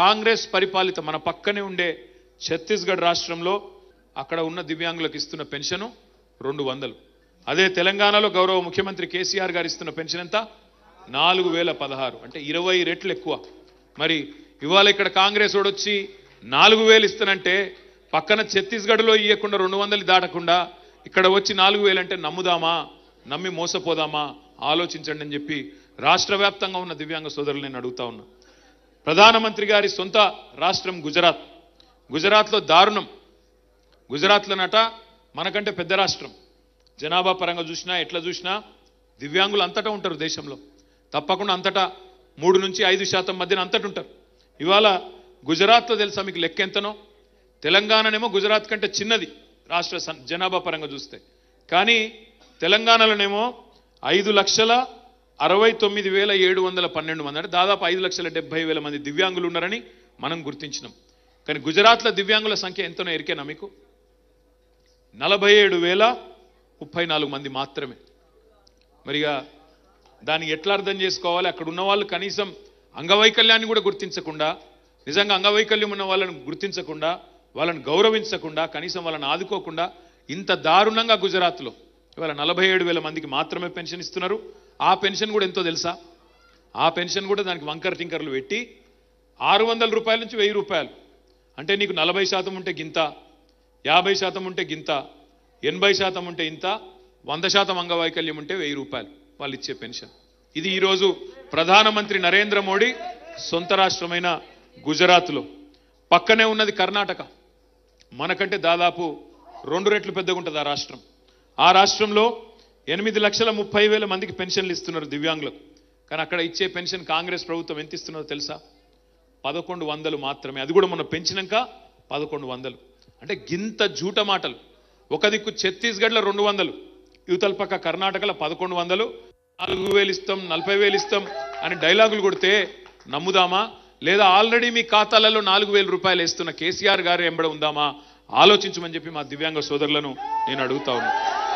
కాంగ్రెస్ పరిపాలిత మన పక్కనే ఉండే ఛత్తీస్గఢ్ రాష్ట్రంలో అక్కడ ఉన్న దివ్యాంగులకు ఇస్తున్న పెన్షను రెండు వందలు అదే తెలంగాణలో గౌరవ ముఖ్యమంత్రి కేసీఆర్ గారు ఇస్తున్న పెన్షన్ ఎంత నాలుగు వేల పదహారు అంటే ఇరవై రెట్లు ఎక్కువ మరి ఇవాళ ఇక్కడ కాంగ్రెస్ ఓడొచ్చి నాలుగు వేలు ఇస్తానంటే పక్కన ఛత్తీస్గఢ్లో ఇవ్వకుండా రెండు వందలు దాటకుండా ఇక్కడ వచ్చి నాలుగు వేలు అంటే నమ్ముదామా నమ్మి మోసపోదామా ఆలోచించండి అని చెప్పి రాష్ట్ర ఉన్న దివ్యాంగ సోదరులు నేను అడుగుతా ఉన్నా ప్రధానమంత్రి గారి సొంత రాష్ట్రం గుజరాత్ గుజరాత్లో దారుణం నట మనకంటే పెద్ద రాష్ట్రం జనాభా పరంగా చూసినా ఎట్లా చూసినా దివ్యాంగులు అంతటా ఉంటారు దేశంలో తప్పకుండా అంతటా మూడు నుంచి ఐదు శాతం మధ్యన అంతటా ఉంటారు ఇవాళ గుజరాత్లో తెలుసా మీకు లెక్క ఎంతనో తెలంగాణనేమో గుజరాత్ కంటే చిన్నది రాష్ట్ర జనాభా పరంగా చూస్తే కానీ తెలంగాణలోనేమో ఐదు లక్షల అరవై తొమ్మిది వేల ఏడు వందల పన్నెండు మంది అంటే దాదాపు ఐదు లక్షల డెబ్బై వేల మంది దివ్యాంగులు ఉన్నారని మనం గుర్తించినాం కానీ గుజరాత్లో దివ్యాంగుల సంఖ్య ఎంతనో ఎరికేనా మీకు నలభై ఏడు వేల ముప్పై నాలుగు మంది మాత్రమే మరిగా దాన్ని ఎట్లా అర్థం చేసుకోవాలి అక్కడ ఉన్న వాళ్ళు కనీసం అంగవైకల్యాన్ని కూడా గుర్తించకుండా నిజంగా అంగవైకల్యం ఉన్న వాళ్ళని గుర్తించకుండా వాళ్ళని గౌరవించకుండా కనీసం వాళ్ళని ఆదుకోకుండా ఇంత దారుణంగా గుజరాత్లో ఇవాళ నలభై ఏడు వేల మందికి మాత్రమే పెన్షన్ ఇస్తున్నారు ఆ పెన్షన్ కూడా ఎంతో తెలుసా ఆ పెన్షన్ కూడా దానికి వంకర టింకర్లు పెట్టి ఆరు వందల రూపాయల నుంచి వెయ్యి రూపాయలు అంటే నీకు నలభై శాతం ఉంటే గింత యాభై శాతం ఉంటే గింత ఎనభై శాతం ఉంటే ఇంత వంద శాతం అంగవైకల్యం ఉంటే వెయ్యి రూపాయలు వాళ్ళు ఇచ్చే పెన్షన్ ఇది ఈరోజు ప్రధానమంత్రి నరేంద్ర మోడీ సొంత రాష్ట్రమైన గుజరాత్లో పక్కనే ఉన్నది కర్ణాటక మనకంటే దాదాపు రెండు రెట్లు పెద్దగా ఉంటుంది ఆ రాష్ట్రం ఆ రాష్ట్రంలో ఎనిమిది లక్షల ముప్పై వేల మందికి పెన్షన్లు ఇస్తున్నారు దివ్యాంగులకు కానీ అక్కడ ఇచ్చే పెన్షన్ కాంగ్రెస్ ప్రభుత్వం ఎంత ఇస్తున్నారో తెలుసా పదకొండు వందలు మాత్రమే అది కూడా మనం పెంచినాక పదకొండు వందలు అంటే గింత జూట మాటలు ఒక దిక్కు ఛత్తీస్గఢ్లో రెండు వందలు యువతల పక్క కర్ణాటకలో పదకొండు వందలు నాలుగు వేలు ఇస్తాం నలభై వేలు ఇస్తాం అని డైలాగులు కొడితే నమ్ముదామా లేదా ఆల్రెడీ మీ ఖాతాలలో నాలుగు వేల రూపాయలు వేస్తున్న కేసీఆర్ గారు ఎంబడ ఉందామా ఆలోచించమని చెప్పి మా దివ్యాంగ సోదరులను నేను అడుగుతా ఉన్నాను